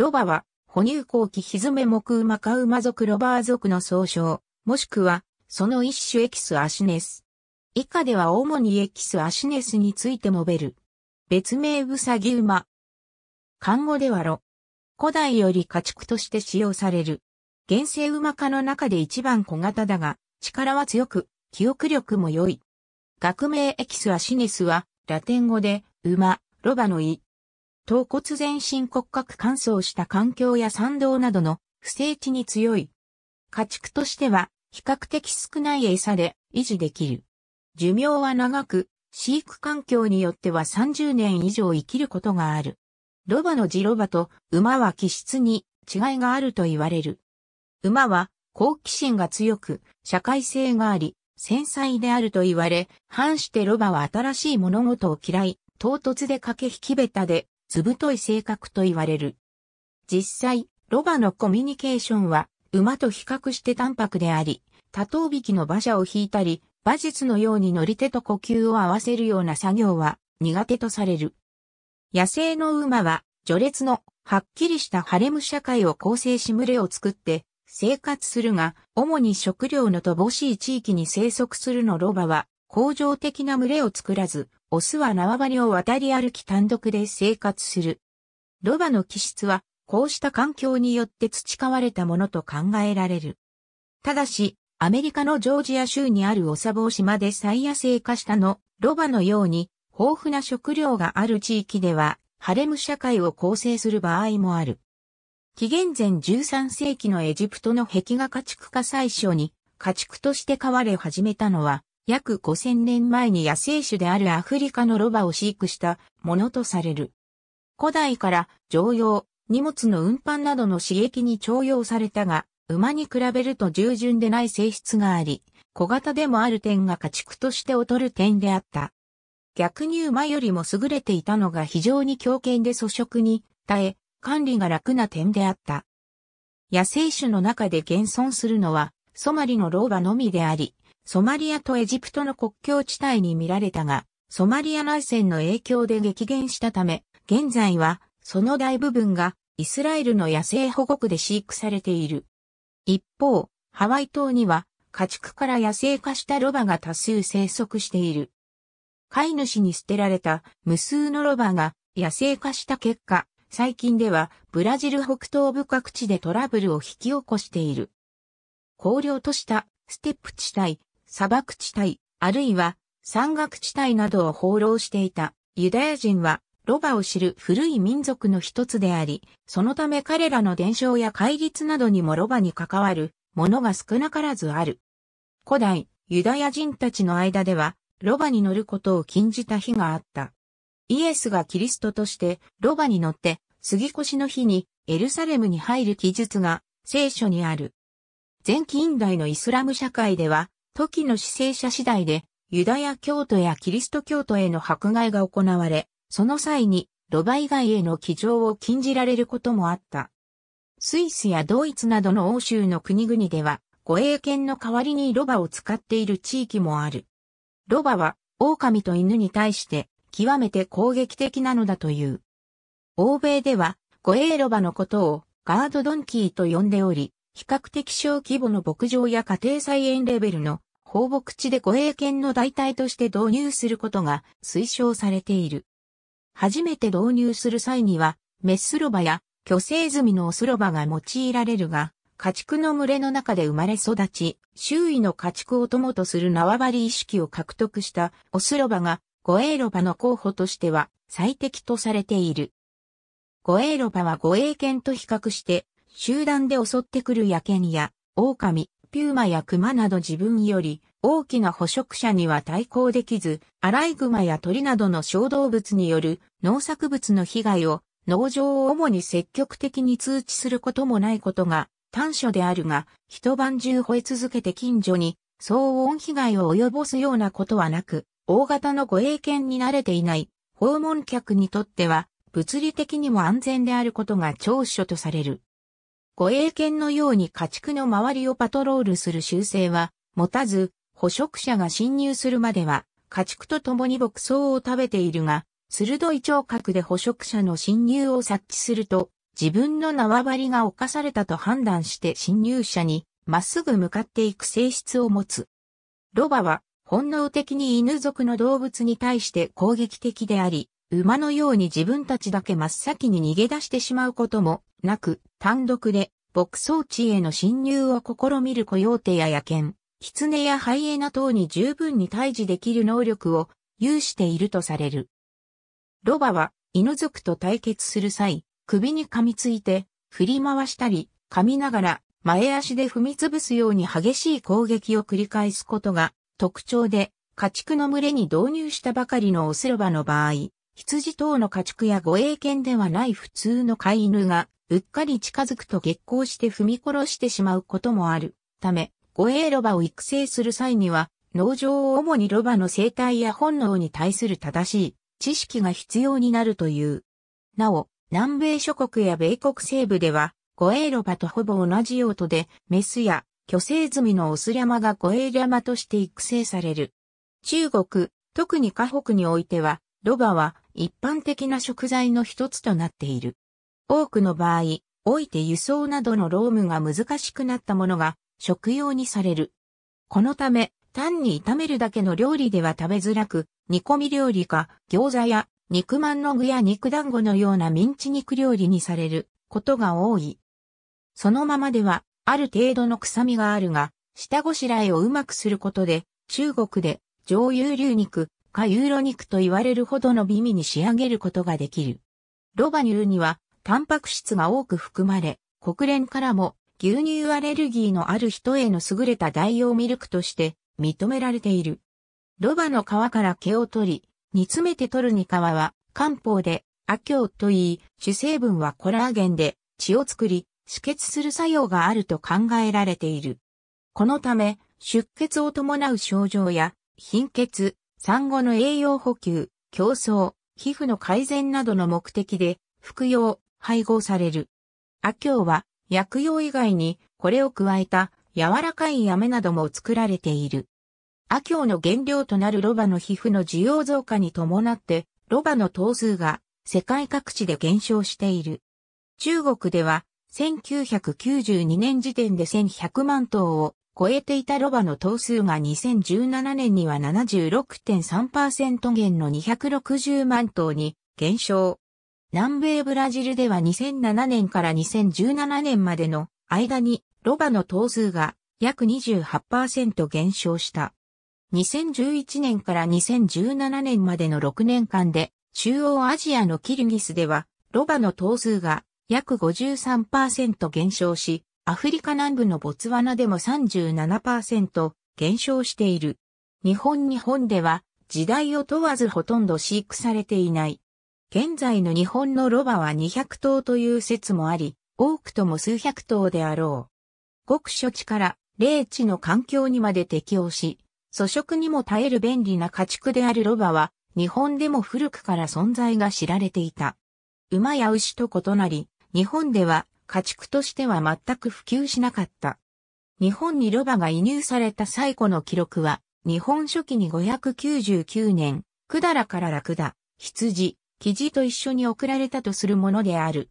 ロバは、哺乳後期ひずめ木馬か馬族ロバー族の総称、もしくは、その一種エキスアシネス。以下では主にエキスアシネスについて述べる。別名ウサギ馬。漢語ではロ。古代より家畜として使用される。原生馬科の中で一番小型だが、力は強く、記憶力も良い。学名エキスアシネスは、ラテン語で、馬、ロバの意。頭骨全身骨格乾燥した環境や山道などの不整地に強い。家畜としては比較的少ない餌で維持できる。寿命は長く、飼育環境によっては30年以上生きることがある。ロバのジロバと馬は気質に違いがあると言われる。馬は好奇心が強く、社会性があり、繊細であると言われ、反してロバは新しい物事を嫌い、唐突で駆け引き下手で、ずぶとい性格と言われる。実際、ロバのコミュニケーションは、馬と比較して淡白であり、多頭引きの馬車を引いたり、馬術のように乗り手と呼吸を合わせるような作業は苦手とされる。野生の馬は、序列のはっきりしたハレム社会を構成し群れを作って生活するが、主に食料の乏しい地域に生息するのロバは、恒常的な群れを作らず、オスは縄張りを渡り歩き単独で生活する。ロバの気質は、こうした環境によって培われたものと考えられる。ただし、アメリカのジョージア州にあるオサボう島で最野生化したの、ロバのように、豊富な食料がある地域では、ハレム社会を構成する場合もある。紀元前13世紀のエジプトの壁画家畜化最初に、家畜として飼われ始めたのは、約5000年前に野生種であるアフリカのロバを飼育したものとされる。古代から常用、荷物の運搬などの刺激に徴用されたが、馬に比べると従順でない性質があり、小型でもある点が家畜として劣る点であった。逆に馬よりも優れていたのが非常に強健で素食に耐え、管理が楽な点であった。野生種の中で現存するのは、ソマリのロバのみであり、ソマリアとエジプトの国境地帯に見られたが、ソマリア内戦の影響で激減したため、現在はその大部分がイスラエルの野生保護区で飼育されている。一方、ハワイ島には家畜から野生化したロバが多数生息している。飼い主に捨てられた無数のロバが野生化した結果、最近ではブラジル北東部各地でトラブルを引き起こしている。荒涼としたステップ地帯、砂漠地帯、あるいは山岳地帯などを放浪していたユダヤ人はロバを知る古い民族の一つであり、そのため彼らの伝承や戒律などにもロバに関わるものが少なからずある。古代、ユダヤ人たちの間では、ロバに乗ることを禁じた日があった。イエスがキリストとしてロバに乗って杉越の日にエルサレムに入る記述が聖書にある。前近代のイスラム社会では時の死生者次第で、ユダヤ教徒やキリスト教徒への迫害が行われ、その際に、ロバ以外への帰乗を禁じられることもあった。スイスやドイツなどの欧州の国々では、護衛犬の代わりにロバを使っている地域もある。ロバは、狼と犬に対して、極めて攻撃的なのだという。欧米では、護衛ロバのことを、ガードドンキーと呼んでおり、比較的小規模の牧場や家庭菜園レベルの放牧地で護衛犬の代替として導入することが推奨されている。初めて導入する際には、メスロバや巨生済みのオスロバが用いられるが、家畜の群れの中で生まれ育ち、周囲の家畜を友とする縄張り意識を獲得したオスロバが護衛ロバの候補としては最適とされている。護衛ロバは護衛犬と比較して集団で襲ってくる野犬や、狼、ピューマや熊など自分より大きな捕食者には対抗できず、アライグマや鳥などの小動物による農作物の被害を農場を主に積極的に通知することもないことが短所であるが、一晩中吠え続けて近所に騒音被害を及ぼすようなことはなく、大型の護衛犬に慣れていない訪問客にとっては物理的にも安全であることが長所とされる。護衛犬のように家畜の周りをパトロールする習性は持たず、捕食者が侵入するまでは家畜と共に牧草を食べているが、鋭い聴覚で捕食者の侵入を察知すると、自分の縄張りが侵されたと判断して侵入者にまっすぐ向かっていく性質を持つ。ロバは本能的に犬族の動物に対して攻撃的であり、馬のように自分たちだけ真っ先に逃げ出してしまうこともなく、単独で牧草地への侵入を試みる小用手や野犬、狐やハイエナ等に十分に対峙できる能力を有しているとされる。ロバは犬族と対決する際、首に噛みついて振り回したり、噛みながら前足で踏みつぶすように激しい攻撃を繰り返すことが特徴で、家畜の群れに導入したばかりのオスロバの場合、羊等の家畜や護衛犬ではない普通の飼い犬が、うっかり近づくと激光して踏み殺してしまうこともある。ため、護衛ロバを育成する際には、農場を主にロバの生態や本能に対する正しい知識が必要になるという。なお、南米諸国や米国西部では、護衛ロバとほぼ同じ用途で、メスや巨勢済みのオスャマが護衛ャマとして育成される。中国、特に河北においては、ロバは一般的な食材の一つとなっている。多くの場合、老いて輸送などの労務が難しくなったものが食用にされる。このため、単に炒めるだけの料理では食べづらく、煮込み料理か餃子や肉まんの具や肉団子のようなミンチ肉料理にされることが多い。そのままではある程度の臭みがあるが、下ごしらえをうまくすることで中国で上油流肉、かユーロ肉と言われるほどの美味に仕上げることができる。ロバニューには、タンパク質が多く含まれ、国連からも牛乳アレルギーのある人への優れた代用ミルクとして認められている。ロバの皮から毛を取り、煮詰めて取るに皮は漢方で亜経と言い、主成分はコラーゲンで血を作り、止血する作用があると考えられている。このため、出血を伴う症状や貧血、産後の栄養補給、競争、皮膚の改善などの目的で服用、配合される。阿キは薬用以外にこれを加えた柔らかい飴なども作られている。阿キの原料となるロバの皮膚の需要増加に伴ってロバの頭数が世界各地で減少している。中国では1992年時点で1100万頭を超えていたロバの頭数が2017年には76.3%減の260万頭に減少。南米ブラジルでは2007年から2017年までの間にロバの頭数が約28%減少した。2011年から2017年までの6年間で中央アジアのキルギスではロバの頭数が約53%減少し、アフリカ南部のボツワナでも37%減少している。日本日本では時代を問わずほとんど飼育されていない。現在の日本のロバは200頭という説もあり、多くとも数百頭であろう。ごく処置から霊地の環境にまで適応し、素食にも耐える便利な家畜であるロバは、日本でも古くから存在が知られていた。馬や牛と異なり、日本では家畜としては全く普及しなかった。日本にロバが移入された最古の記録は、日本初期に599年、百済からラクダ、羊、キジと一緒に送られたとするものである。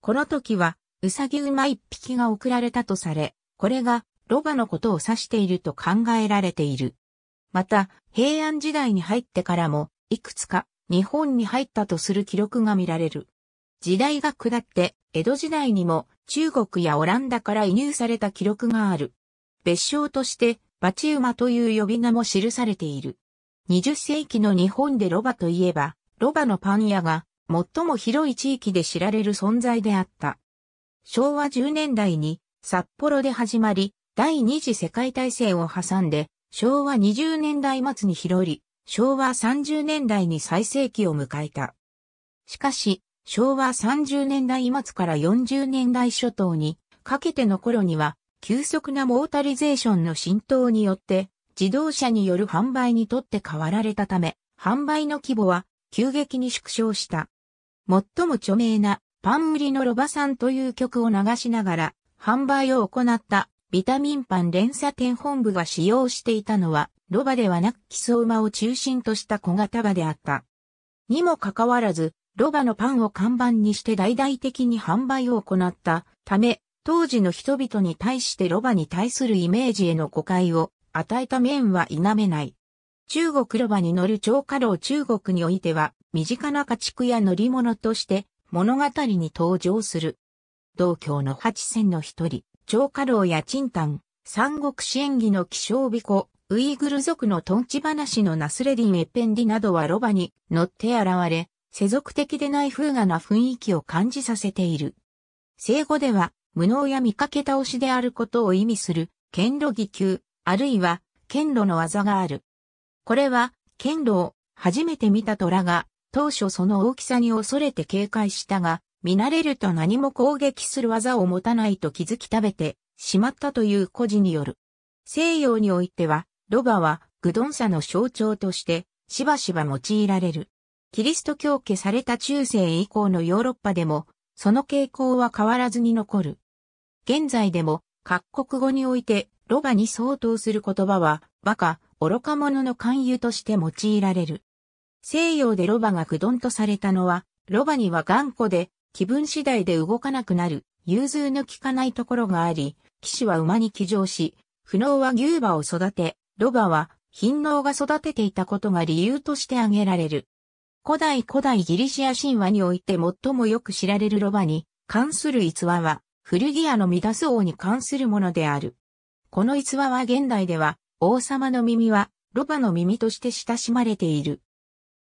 この時は、ウサギ馬一匹が送られたとされ、これがロバのことを指していると考えられている。また、平安時代に入ってからも、いくつか日本に入ったとする記録が見られる。時代が下って、江戸時代にも中国やオランダから移入された記録がある。別称としてバチウマという呼び名も記されている。20世紀の日本でロバといえば、ロバのパン屋が最も広い地域で知られる存在であった。昭和10年代に札幌で始まり、第二次世界大戦を挟んで、昭和20年代末に広り、昭和30年代に最盛期を迎えた。しかし、昭和30年代末から40年代初頭にかけての頃には、急速なモータリゼーションの浸透によって、自動車による販売にとって変わられたため、販売の規模は急激に縮小した。最も著名なパン売りのロバさんという曲を流しながら、販売を行ったビタミンパン連鎖店本部が使用していたのは、ロバではなく基礎馬を中心とした小型馬であった。にもかかわらず、ロバのパンを看板にして大々的に販売を行ったため、当時の人々に対してロバに対するイメージへの誤解を与えた面は否めない。中国ロバに乗る超過労中国においては、身近な家畜や乗り物として物語に登場する。道教の八千の一人、超過労やチンタン、三国支援義の気象美子、ウイグル族のトンチ話のナスレディン・エッペンディなどはロバに乗って現れ、世俗的でない風雅な雰囲気を感じさせている。生後では、無能や見かけ倒しであることを意味する、剣路義級、あるいは、剣路の技がある。これは、剣路を初めて見た虎が、当初その大きさに恐れて警戒したが、見慣れると何も攻撃する技を持たないと気づき食べてしまったという故事による。西洋においては、ロバは、愚鈍さの象徴として、しばしば用いられる。キリスト教家された中世以降のヨーロッパでも、その傾向は変わらずに残る。現在でも、各国語において、ロバに相当する言葉は、馬鹿、愚か者の勧誘として用いられる。西洋でロバが愚鈍とされたのは、ロバには頑固で、気分次第で動かなくなる、融通の利かないところがあり、騎士は馬に騎乗し、不能は牛馬を育て、ロバは、貧能が育てていたことが理由として挙げられる。古代古代ギリシア神話において最もよく知られるロバに関する逸話は、古着屋のミダス王に関するものである。この逸話は現代では、王様の耳は、ロバの耳として親しまれている。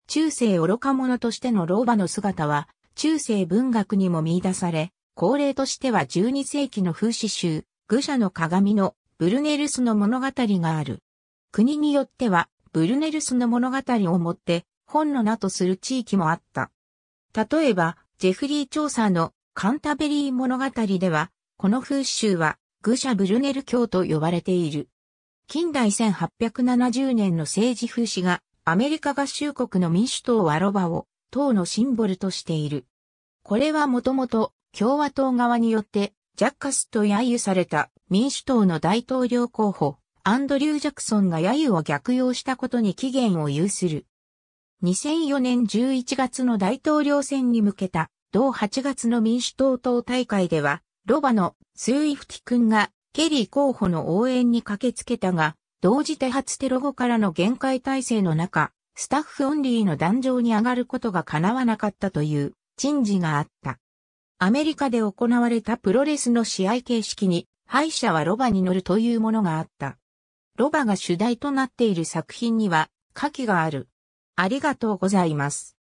中世愚か者としての老婆の姿は、中世文学にも見出され、恒例としては12世紀の風刺集、愚者の鏡のブルネルスの物語がある。国によっては、ブルネルスの物語をもって、本の名とする地域もあった。例えば、ジェフリー調査のカンタベリー物語では、この風習はグシャ・ブルネル教と呼ばれている。近代1870年の政治風刺がアメリカ合衆国の民主党ワロバを党のシンボルとしている。これはもともと共和党側によってジャッカスと揶揄された民主党の大統領候補アンドリュー・ジャクソンが揶揄を逆用したことに起源を有する。2004年11月の大統領選に向けた、同8月の民主党党大会では、ロバのスーイフティ君がケリー候補の応援に駆けつけたが、同時多発テロ後からの限界体制の中、スタッフオンリーの壇上に上がることが叶わなかったという珍事があった。アメリカで行われたプロレスの試合形式に、敗者はロバに乗るというものがあった。ロバが主題となっている作品には、下記がある。ありがとうございます。